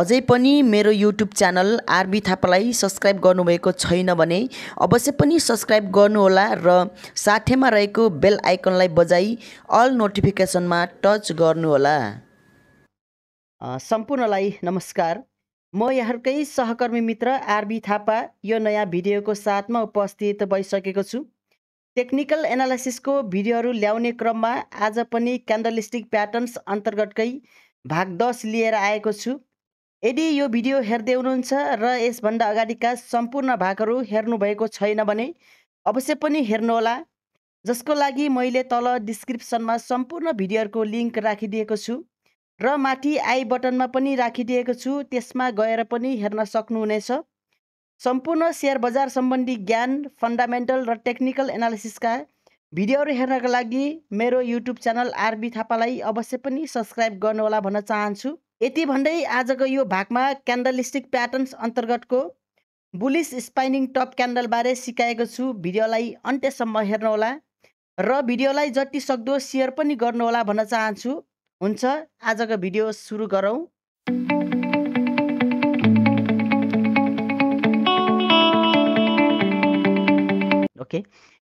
अझै पनि मेरो युट्युब च्यानल आरबी थापालाई सब्सक्राइब गर्नुभएको छैन भने अवश्य पनि सब्सक्राइब गर्नुहोला र साथैमा रहेको बेल आइकनलाई बजाई अल नोटिफिकेसनमा टच गर्नुहोला सम्पूर्णलाई नमस्कार म यहाँकै सहकर्मी मित्र आरबी थापा यो नयाँ भिडियोको साथमा उपस्थित भइसकेको छु टेक्निकल एनालाइसिसको भिडियोहरू ल्याउने क्रममा आज पनि क्यान्डलिस्टिक प्याटर्न्स अन्तर्गतकै भाग दस लिएर आएको छु यदि यो भिडियो हेर्दै हुनुहुन्छ र यसभन्दा अगाडिका सम्पूर्ण भागहरू हेर्नुभएको छैन भने अवश्य पनि हेर्नुहोला जसको लागि मैले तल डिस्क्रिप्सनमा सम्पूर्ण भिडियोहरूको लिङ्क राखिदिएको छु र माथि आई बटनमा पनि राखिदिएको छु त्यसमा गएर पनि हेर्न सक्नुहुनेछ सम्पूर्ण सेयर बजार सम्बन्धी ज्ञान फन्डामेन्टल र टेक्निकल एनालिसिसका भिडियोहरू हेर्नका लागि मेरो युट्युब च्यानल आरबी थापालाई अवश्य पनि सब्सक्राइब गर्नुहोला भन्न चाहन्छु यति भन्दै आजको यो भागमा क्यान्डलिस्टिक प्याटर्न्स अन्तर्गतको बुलिस स्पाइनिङ टप क्यान्डलबारे सिकाएको छु भिडियोलाई अन्त्यसम्म हेर्नुहोला र भिडियोलाई जति सक्दो सेयर पनि गर्नुहोला भन्न चाहन्छु हुन्छ आजको भिडियो सुरु गरौँ ओके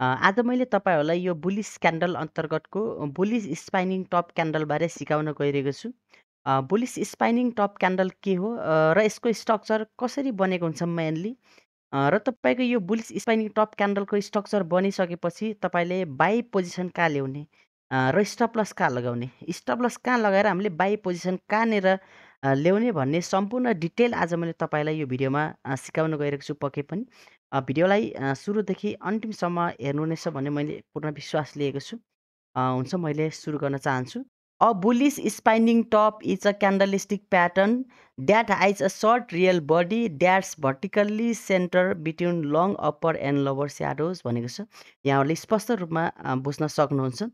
आज मैले तपाईँहरूलाई यो बुलिस क्यान्डल अन्तर्गतको बुलिस स्पाइनिङ टप क्यान्डलबारे सिकाउन गइरहेको छु बुलिस स्पाइनिङ टप क्यान्डल के हो? र यसको स्ट्रक्चर कसरी बनेको हुन्छ मेनली? र तपाईँको यो बुलिस स्पाइनिङ टप क्यान्डलको स्ट्रक्चर बनिसकेपछि तपाईँले बाई पोजिसन कहाँ ल्याउने? र स्टप लस कहाँ लगाउने? स्टप लस कहाँ लगाएर हामीले बाई पोजिसन कहाँनिर ल्याउने भन्ने सम्पूर्ण डिटेल आज मैले तपाईँलाई यो भिडियोमा सिकाउन गइरहेको छु पक्कै पनि। भिडियोलाई सुरुदेखि अन्तिमसम्म छ भन्ने मैले पूर्ण विश्वास लिएको छु। हुन्छ मैले सुरु गर्न चाहन्छु। A bullish spinning top is a candlestick pattern that has a short real body that's vertically centre between long upper and lower shadows भनेको छ यहाँहरूले स्पष्ट रूपमा बुझ्न सक्नुहुन्छ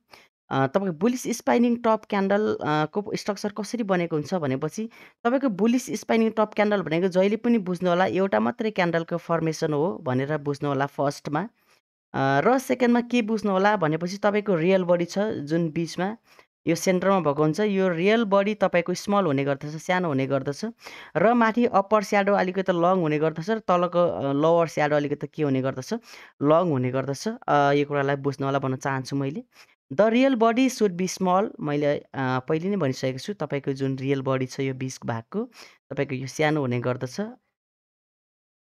तपाईँको बुलिस स्पाइनिङ टप क्यान्डल को स्ट्रक्चर कसरी बनेको हुन्छ भनेपछि तपाईँको बुलिस स्पाइनिङ टप क्यान्डल भनेको जहिले पनि बुझ्नु होला एउटा मात्रै क्यान्डलको फर्मेसन हो भनेर बुझ्नु बुझ्नुहोला फर्स्टमा र सेकेन्डमा के बुझ्नु होला भनेपछि तपाईँको रियल बडी छ जुन बिचमा यो सेन्टरमा भएको हुन्छ यो रियल बडी तपाईँको स्मल हुने गर्दछ सानो हुने गर्दछ र माथि अप्पर स्याडो अलिकति लङ हुने गर्दछ र तलको लोवर स्याडो अलिकति के हुने गर्दछ लङ हुने गर्दछ यो कुरालाई बुझ्नु होला भन्न चाहन्छु मैले the real body should be small मैले पहिले नै भनिसकेको छु तपाईँको जुन रियल बडी छ यो बिस भागको तपाईँको यो सानो हुने गर्दछ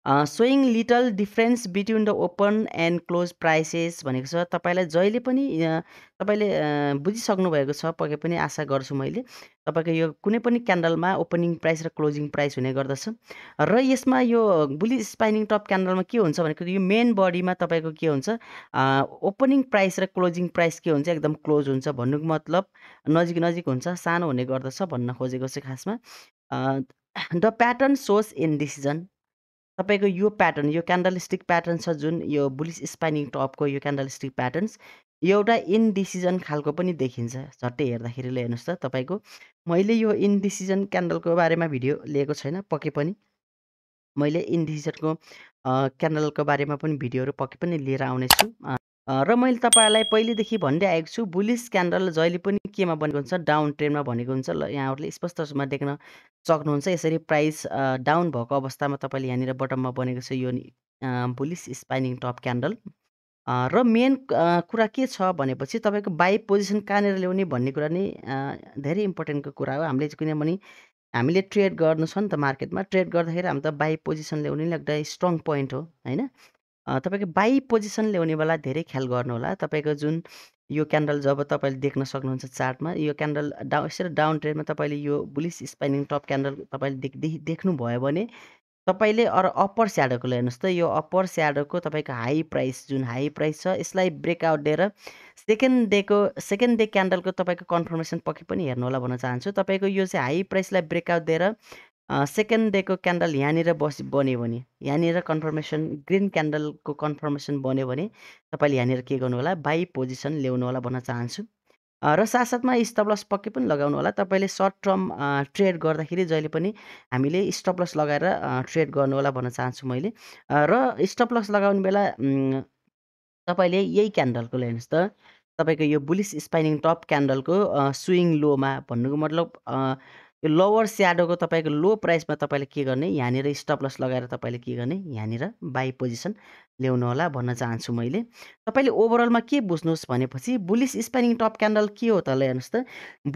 showing little difference between the open and close prices भनेको छ तपाईँलाई जहिले पनि तपाईँले बुझिसक्नु भएको छ पक्कै पनि आशा गर्छु मैले तपाईँको यो कुनै पनि क्यान्डलमा ओपनिङ प्राइस र क्लोजिङ प्राइस हुने गर्दछ र यसमा यो बुलि स्पाइनिङ टप क्यान्डलमा के हुन्छ भनेको यो मेन बडीमा तपाईँको के हुन्छ ओपनिङ प्राइस र क्लोजिङ प्राइस के हुन्छ एकदम क्लोज हुन्छ भन्नुको मतलब नजिक नजिक हुन्छ सानो हुने गर्दछ भन्न खोजेको चाहिँ खासमा the pattern shows indecision तपाईँको यो प्याटर्न यो क्यान्डल स्टिक प्याटर्न छ जुन यो बुलिस स्पाइनिङ टपको यो क्यान्डल स्टिक प्याटर्न्स एउटा इनडिसिजन खालको पनि देखिन्छ झट्टै हेर्दाखेरि ल हेर्नुहोस् त तपाईँको मैले यो इनडिसिजन क्यान्डलको बारेमा भिडियो लिएको छैन पके पनि मैले इनडिसिजनको क्यान्डलको बारेमा पनि भिडियोहरू पके पनि लिएर आउनेछु र मैले तपाईँलाई पहिलेदेखि भन्दै आएको छु बुलिस क्यान्डल जहिले पनि केमा बनेको हुन्छ डाउन ट्रेन्डमा भनेको हुन्छ ल यहाँहरूले स्पष्ट रूपमा देख्न सक्नुहुन्छ यसरी प्राइस डाउन भएको अवस्थामा तपाईँले यहाँनिर बटममा बनेको छ यो बुलिस स्पाइनिङ टप क्यान्डल र मेन कुरा के छ भनेपछि तपाईँको बाई पोजिसन कहाँनिर ल्याउने भन्ने कुरा नै धेरै इम्पोर्टेन्टको कुरा हो हामीले किनभने हामीले ट्रेड गर्नु छ नि त मार्केटमा ट्रेड गर्दाखेरि हामी त बाई पोजिसन ल्याउने एउटा स्ट्रङ पोइन्ट हो होइन तपाईँको बाई पोजिसन ल्याउने बेला धेरै ख्याल गर्नुहोला। तपाईँको जुन यो क्यान्डल जब तपाईँले देख्न सक्नुहुन्छ चार्टमा, यो क्यान्डल डाउ यसरी डाउन ट्रेडमा तपाईँले यो बुलिस स्पाइनिङ टप क्यान्डल तपाईँले देख देखि देख्नुभयो भने तपाईँले अरू अप्पर स्याडोकोलाई हेर्नुहोस् त यो अप्पर स्याडोको तपाईँको हाई प्राइस जुन हाई प्राइस छ यसलाई ब्रेकआउट दिएर सेकेन्ड डेको सेकेन्ड डे क्यान्डलको तपाईँको कन्फर्मेसन पक्कै पनि हेर्नु होला भन्न चाहन्छु। तपाईँको यो चाहिँ हाई प्राइसलाई ब्रेकआउट दिएर सेकेन्ड डेको क्यान्डल यहाँनिर बस बन्यो भने यहाँनिर कन्फर्मेसन ग्रिन क्यान्डलको कन्फर्मेसन बन्यो भने तपाईँले यहाँनिर के गर्नु होला बाई पोजिसन ल्याउनु होला भन्न चाहन्छु र साथसाथमा स्टपलस पक्कै पनि लगाउनु होला तपाईँले सर्ट टर्म ट्रेड गर्दाखेरि जहिले पनि हामीले स्टपलस लगाएर ट्रेड गर्नु होला भन्न चाहन्छु मैले र स्टपलस लगाउने बेला तपाईँले यही क्यान्डलको हेर्नुहोस् त तपाईँको यो बुलिस स्पाइनिङ टप क्यान्डलको स्विङ लोमा भन्नुको मतलब यो लोवर स्याडोको तपाईँको लो प्राइसमा तपाईँले के गर्ने यहाँनिर स्टपलस लगाएर तपाईँले के गर्ने यहाँनिर बाई पोजिसन ल्याउनु होला भन्न चाहन्छु मैले तपाईँले ओभरअलमा के बुझ्नुहोस् भनेपछि बुलिस स्पाइनिङ टप क्यान्डल के हो त ल हेर्नुहोस् त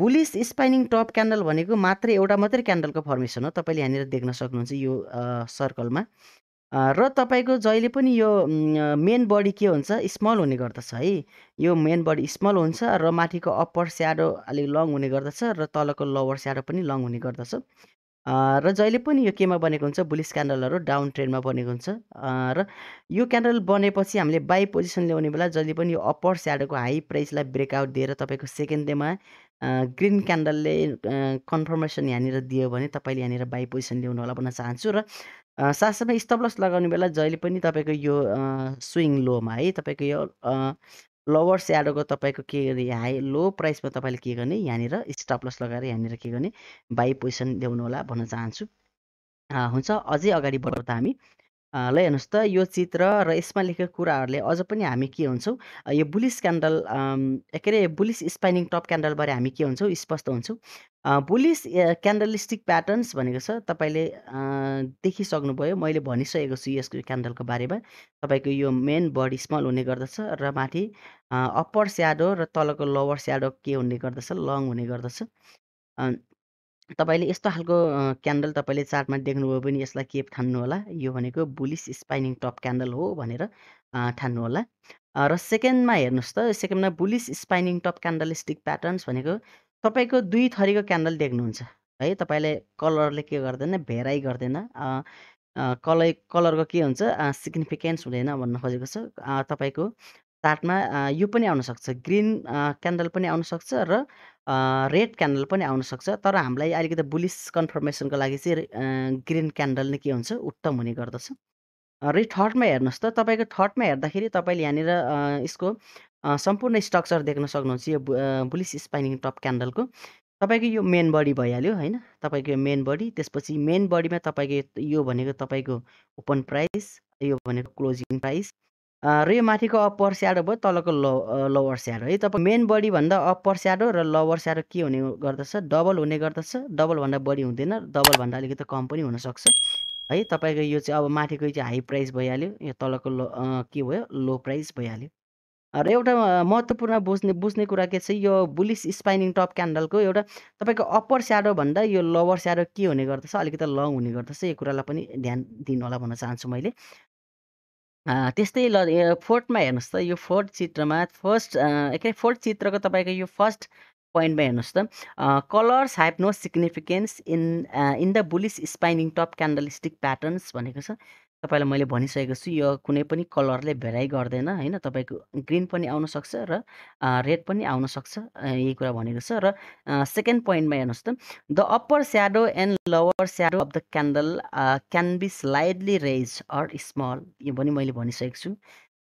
बुलिस स्पाइनिङ टप क्यान्डल भनेको मात्रै एउटा मात्रै क्यान्डलको फर्मेसन हो तपाईँले यहाँनिर देख्न सक्नुहुन्छ यो सर्कलमा र तपाईँको जहिले पनि यो मेन बडी के हुन्छ स्मल हुने गर्दछ है यो मेन बडी स्मल हुन्छ र माथिको अप्पर स्याडो अलिक लङ हुने गर्दछ र तलको लोवर स्याडो पनि लङ हुने गर्दछ र जहिले पनि यो केमा बनेको हुन्छ बुलिस क्यान्डलहरू डाउन ट्रेन्डमा बनेको हुन्छ र यो क्यान्डल बनेपछि हामीले बाई पोजिसन ल्याउने बेला जहिले पनि यो अप्पर स्याडोको हाई प्राइसलाई ब्रेकआउट दिएर तपाईँको सेकेन्ड डेमा ग्रिन क्यान्डलले कन्फर्मेसन यहाँनिर दियो भने तपाईँले यहाँनिर बाई पोजिसन ल्याउनु होला भन्न चाहन्छु र साथसाथै स्टपलस लगाउने बेला जहिले पनि तपाईँको यो स्विङ लोमा है तपाईँको यो लोवर स्याडोको तपाईँको के गर्ने हाई लो प्राइसमा तपाईँले के गर्ने यहाँनिर स्टपलस लगाएर यहाँनिर के गर्ने बाई पोजिसन ल्याउनु होला भन्न चाहन्छु। हुन्छ अझै अगाडि बढाउँदा हामी। ल हेर्नुहोस् त यो चित्र र यसमा लेखेको कुराहरूले अझ पनि हामी के हुन्छौँ यो बुलिस क्यान्डल के अरे बुलिस स्पाइनिङ टप क्यान्डलबारे हामी के हुन्छौँ स्पष्ट हुन्छौँ। पुलिस स्टिक प्याटर्न्स भनेको छ तपाईँले देखिसक्नुभयो मैले भनिसकेको छु यसको क्यान्डलको बारेमा तपाईँको यो मेन बडी स्मल हुने गर्दछ र माथि अप्पर स्याडो र तलको लोवर स्याडो के हुने गर्दछ लङ हुने गर्दछ तपाईँले यस्तो खालको क्यान्डल तपाईँले चार्टमा देख्नुभयो भने यसलाई के ठान्नु होला यो भनेको बुलिस स्पाइनिङ टप क्यान्डल हो भनेर ठान्नु होला र सेकेन्डमा हेर्नुहोस् त सेकेन्डमा bullish spinning top candlestick patterns भनेको तपाईँको दुई थरीको क्यान्डल देख्नुहुन्छ है तपाईँले कलरले के गर्दैन भेराइ गर्दैन कलै कलरको के हुन्छ सिग्निफिकेन्स हुँदैन भन्न खोजेको छ। तपाईँको चार्टमा यो पनि आउनसक्छ ग्रिन क्यान्डल पनि आउनसक्छ र रेड क्यान्डल पनि आउनसक्छ। तर हामीलाई अलिकति बुलिस कन्फर्मेसनको लागि चाहिँ ग्रिन क्यान्डल नै के हुन्छ उत्तम हुने गर्दछ। र थर्डमा हेर्नुहोस् त तपाईँको थर्डमा हेर्दाखेरि तपाईँले यहाँनिर यसको सम्पूर्ण स्ट्रक्चर देख्न सक्नुहुन्छ यो बुलिस स्पाइनिङ टप क्यान्डलको तपाईँको यो मेन बडी भइहाल्यो होइन तपाईँको यो मेन बडी त्यसपछि मेन बडीमा तपाईँको यो भनेको तपाईँको ओपन प्राइस यो भनेको क्लोजिङ प्राइस र यो माथिको अप्पर स्याडो भयो तलको लो लोवर स्याडो है तपाईँ मेन बडीभन्दा अप्पर स्याडो र लोवर स्याडो के हुने गर्दछ डबल हुने गर्दछ डबलभन्दा बढी हुँदैन डबलभन्दा अलिकति कम पनि हुनसक्छ है तपाईँको यो चाहिँ अब माथिको चाहिँ हाई प्राइस भइहाल्यो यो तलको लो के भयो लो प्राइस भइहाल्यो र एउटा महत्त्वपूर्ण बुझ्ने बुझ्ने कुरा के छ यो बुलिस स्पाइनिङ टप क्यान्डलको एउटा तपाईँको अप्पर स्याडोभन्दा यो लोवर स्याडो के हुने गर्दछ अलिकति लङ हुने गर्दछ यो कुरालाई पनि ध्यान दिनु होला भन्न चाहन्छु मैले त्यस्तै ल फोर्टमा हेर्नुहोस् त यो फोर्थ चित्रमा फर्स्ट के अरे फोर्ट चित्रको तपाईँको यो फर्स्ट पोइन्टमा हेर्नुहोस् त colours have no significance in in the bullish spinning top candlestick patterns भनेको छ तपाईँलाई मैले भनिसकेको छु यो कुनै पनि कलरले भेराइ गर्दैन होइन तपाईँको ग्रिन पनि आउनसक्छ र रेड पनि आउनसक्छ यही कुरा भनेको छ र सेकेन्ड पोइन्टमा हेर्नुहोस् त the upper shadow and lower shadow of the candle can be slightly raise or small यो पनि मैले भनिसकेको छु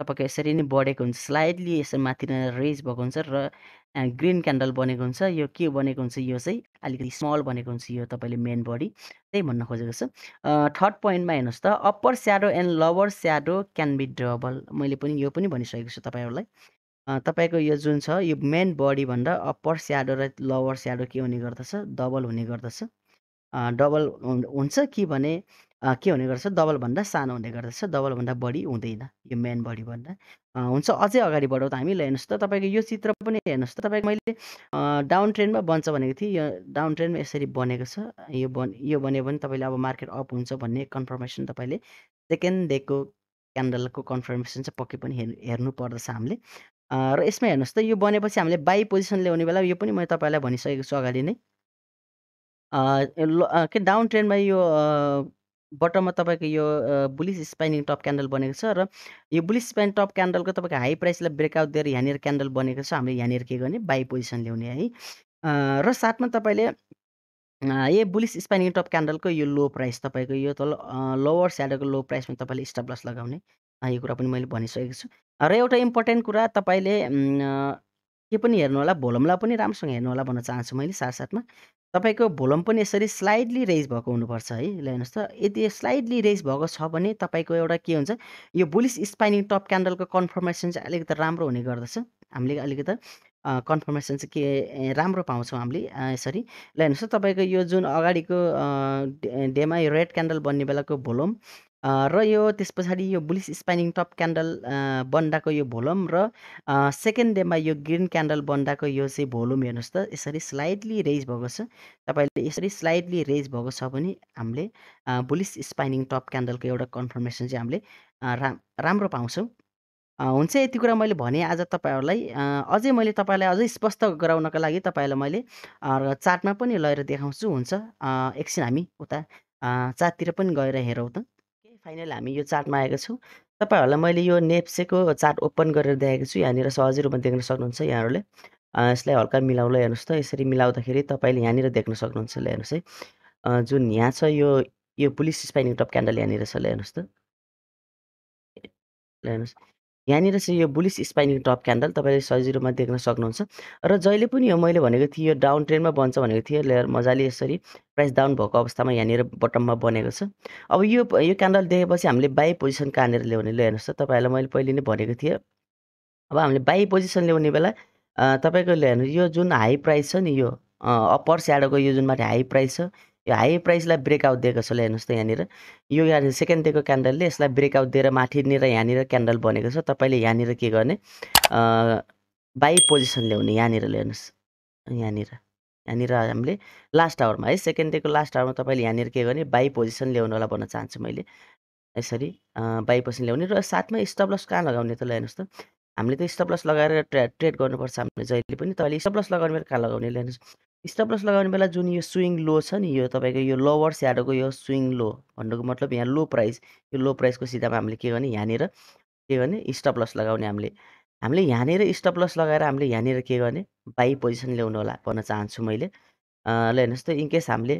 तपाईँको यसरी नै बढेको हुन्छ स्लाइडली यसरी माथि रेज भएको हुन्छ र ग्रिन क्यान्डल बनेको हुन्छ यो के बनेको हुन्छ यो चाहिँ अलिकति स्मल बनेको हुन्छ यो तपाईँले मेन बडी त्यही भन्न खोजेको छ थर्ड पोइन्टमा हेर्नुहोस् त upper shadow and lower shadow can be double मैले पनि यो पनि भनिसकेको छु तपाईँहरूलाई तपाईँको यो जुन छ यो मेन बडी भन्दा अप्पर स्याडो र लोवर स्याडो के हुने गर्दछ डबल हुने गर्दछ डबल हुन्छ कि भने के हुने गर्छ डबलभन्दा सानो हुने गर्दछ डबलभन्दा बढी हुँदैन यो मेन बडीभन्दा हुन्छ अझै अगाडि बढाउँ त हामीलाई हेर्नुहोस् त तपाईँको यो चित्र पनि हेर्नुहोस् त तपाईँको मैले डाउन ट्रेन्डमा बन्छ भनेको थिएँ यो डाउन ट्रेन्डमा यसरी बनेको छ यो बन यो बन्यो भने तपाईँले अब मार्केट अप हुन्छ भन्ने कन्फर्मेसन तपाईँले सेकेन्ड डेको क्यान्डलको कन्फर्मेसन चाहिँ पक्कै पनि हेर् हेर्नु पर्दछ हामीले र यसमा हेर्नुहोस् त यो बनेपछि हामीले बाई पोजिसन ल्याउने बेला यो पनि मैले तपाईँलाई भनिसकेको छु अगाडि नै के डाउन ट्रेन्डमा यो बटममा तपाईँको यो बुलिस स्पाइनिङ टप क्यान्डल बनेको छ र यो बुलिस स्पाइन टप क्यान्डलको तपाईँको हाई प्राइसलाई ब्रेकआउट दिएर यहाँनिर क्यान्डल बनेको छ हामीले यहाँनिर के गर्ने बाई पोजिसन ल्याउने है र साथमा तपाईँले ए बुलिस स्पाइनिङ टप क्यान्डलको यो लो प्राइस तपाईँको यो तल लोवर स्याडोको लो प्राइसमा तपाईँले स्टप लस लगाउने यो कुरा पनि मैले भनिसकेको छु र एउटा इम्पोर्टेन्ट कुरा तपाईँले के पनि हेर्नु होला भोलमलाई पनि राम्रोसँग हेर्नु होला भन्न चाहन्छु मैले साथसाथमा तपाईँको भोलम पनि यसरी स्लाइडली रेज भएको हुनुपर्छ है ल हेर्नुहोस् त यदि स्लाइडली रेज भएको छ भने तपाईँको एउटा के हुन्छ यो बुलिस स्पाइनिङ टप क्यान्डलको कन्फर्मेसन चाहिँ अलिकति राम्रो हुने गर्दछ हामीले अलिकति कन्फर्मेसन चाहिँ के राम्रो पाउँछौँ हामीले यसरी ल हेर्नुहोस् त तपाईँको यो जुन अगाडिको डेमा यो रेड क्यान्डल बन्ने बेलाको भोलम र यो त्यस पछाडि यो बुलिस स्पाइनिङ टप क्यान्डल बन्दाको यो भोलम र सेकेन्ड डेमा यो ग्रिन क्यान्डल बन्दाको यो चाहिँ भोलुम हेर्नुहोस् त यसरी स्लाइडली रेज भएको छ तपाईँले यसरी स्लाइडली रेज भएको छ भने हामीले बुलिस स्पाइनिङ टप क्यान्डलको एउटा कन्फर्मेसन चाहिँ हामीले राम्रो पाउँछौँ हुन्छ यति कुरा मैले भने आज तपाईँहरूलाई अझै मैले तपाईँलाई अझै स्पष्ट गराउनको लागि तपाईँलाई मैले चार्टमा पनि लगेर देखाउँछु हुन्छ एकछिन हामी उता चार्टतिर पनि गएर हेरौँ त फाइनल हामी यो चार्टमा आएको छौँ तपाईँहरूलाई मैले यो नेप्सेको चार्ट ओपन गरेर देखाएको छु यहाँनिर सहजै रूपमा देख्न सक्नुहुन्छ यहाँहरूले यसलाई हल्का मिलाउला हेर्नुहोस् त यसरी मिलाउँदाखेरि तपाईँले यहाँनिर देख्न सक्नुहुन्छ ल हेर्नुहोस् है जुन यहाँ छ यो यो पुलिस स्पाइनिङ टप क्यान्डल यहाँनिर छ ल हेर्नुहोस् त ल हेर्नुहोस् यहाँनिर चाहिँ यो बुलिस स्पाइनिङ टप क्यान्डल तपाईँले सजिलोमा देख्न सक्नुहुन्छ र जहिले पनि यो मैले भनेको थिएँ यो डाउन ट्रेन्डमा बन्छ भनेको थिएँ लेयर मजाले यसरी प्राइस डाउन भएको अवस्थामा यहाँनिर बटममा बनेको छ अब यो यो क्यान्डल देखेपछि हामीले बाई पोजिसन कहाँनिर ल्याउने ल हेर्नुहोस् त तपाईँहरूलाई मैले पहिले नै भनेको थिएँ अब हामीले बाई पोजिसन ल्याउने बेला तपाईँको हेर्नु यो जुन हाई प्राइस छ नि यो अप्पर स्याडोको यो जुन माथि हाई प्राइस छ यो हाई प्राइसलाई ब्रेकआउट दिएको छ ल हेर्नुहोस् त यहाँनिर यो यहाँ सेकेन्ड डेको क्यान्डलले यसलाई ब्रेकआउट दिएर माथिनिर यहाँनिर क्यान्डल बनेको छ तपाईँले यहाँनिर के गर्ने बाई पोजिसन ल्याउने यहाँनिर ल्याउनुहोस् यहाँनिर यहाँनिर हामीले लास्ट आवरमा है सेकेन्ड डेको लास्ट आवरमा तपाईँले यहाँनिर के गर्ने बाई पोजिसन होला भन्न चाहन्छु मैले यसरी बाई पोजिसन ल्याउने र साथमा स्टप लस कहाँ लगाउने त ल हेर्नुहोस् त हामीले त स्टप्लस लगाएर ट्रे ट्रेड गर्नुपर्छ हामीले जहिले पनि तपाईँले स्टप्लस लगाउने बेला कहाँ लगाउने ल्याउनुहोस् स्टप्लस लगाउने बेला जुन यो स्विङ लो छ नि यो तपाईँको यो लोवर स्याडोको यो स्विङ लो भन्नुको मतलब यहाँ लो प्राइस यो लो प्राइसको सिधामा हामीले के गर्ने यहाँनिर के गर्ने स्टप्लस लगाउने हामीले हामीले यहाँनिर स्टप्लस लगाएर हामीले यहाँनिर के गर्ने बाई पोजिसन ल्याउनु होला भन्न चाहन्छु मैले ल हेर्नुहोस् त इनकेस हामीले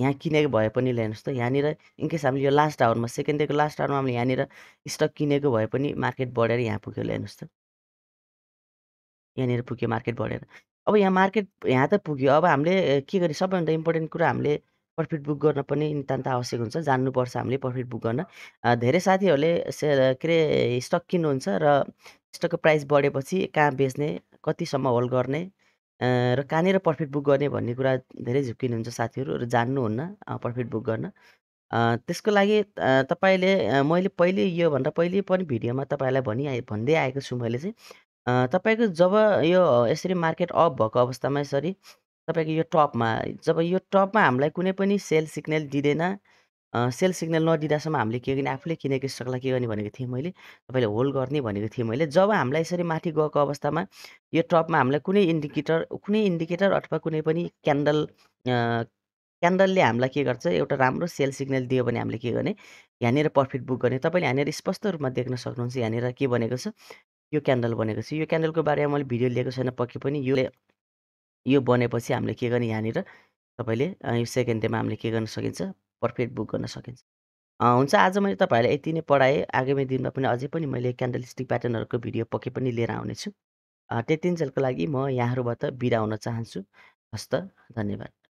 यहाँ किनेको भए पनि ल हेर्नुहोस् त यहाँनिर इनकेस हामीले यो लास्ट आवरमा सेकेन्ड डेको लास्ट आवरमा हामीले यहाँनिर स्टक किनेको भए पनि मार्केट बढेर यहाँ पुग्यो ल हेर्नुहोस् त यहाँनिर पुग्यो मार्केट बढेर अब यहाँ मार्केट यहाँ त पुग्यो अब हामीले के गर्ने सबैभन्दा इम्पोर्टेन्ट कुरा हामीले प्रफिट बुक गर्न पनि नितान्त आवश्यक हुन्छ जान्नुपर्छ हामीले प्रफिट बुक गर्न धेरै साथीहरूले से के अरे स्टक किन्नुहुन्छ र स्टकको प्राइस बढेपछि कहाँ बेच्ने कतिसम्म होल्ड गर्ने र कहाँनिर पर्फेक्ट बुक गर्ने भन्ने कुरा धेरै झुक्किनुहुन्छ साथीहरू र जान्नुहुन्न पर्फेक्ट बुक गर्न। त्यसको लागि तपाईँले मैले पहिले योभन्दा पहिले पनि भिडियोमा तपाईँलाई भनि भन्दै आएको छु मैले चाहिँ। तपाईँको जब यो यसरी मार्केट अप भएको अवस्थामा यसरी तपाईँको यो टपमा जब यो टपमा हामीलाई कुनै पनि सेल सिग्नल दिँदैन सेल सिग्नल नदिँदासम्म हामीले के गर्ने आफूले किनेको स्टकलाई के गर्ने भनेको थिएँ मैले तपाईँले होल्ड गर्ने भनेको थिएँ मैले जब हामीलाई यसरी माथि गएको अवस्थामा यो टपमा हामीलाई कुनै इन्डिकेटर कुनै इन्डिकेटर अथवा कुनै पनि क्यान्डल क्यान्डलले हामीलाई के गर्छ एउटा राम्रो सेल सिग्नल दियो भने हामीले के गर्ने यहाँनिर प्रफिट बुक गर्ने तपाईँले यहाँनिर स्पष्ट रूपमा देख्न सक्नुहुन्छ यहाँनिर के बनेको छ यो क्यान्डल बनेको छ यो क्यान्डलको बारेमा मैले भिडियो लिएको छैन पक्कै पनि यो यो बनेपछि हामीले के गर्ने यहाँनिर तपाईँले यो सेकेन्ड डेमा हामीले के गर्न सकिन्छ पर्फेक्ट बुक गर्न सकिन्छ हुन्छ आज मैले तपाईँहरूलाई यति नै पढाएँ आगामी दिनमा पनि अझै पनि मैले क्यान्डल स्टिक प्याटर्नहरूको भिडियो पक्कै पनि लिएर आउनेछु त्यतिन्जेलको लागि म यहाँहरूबाट बिदा हुन चाहन्छु हस्त धन्यवाद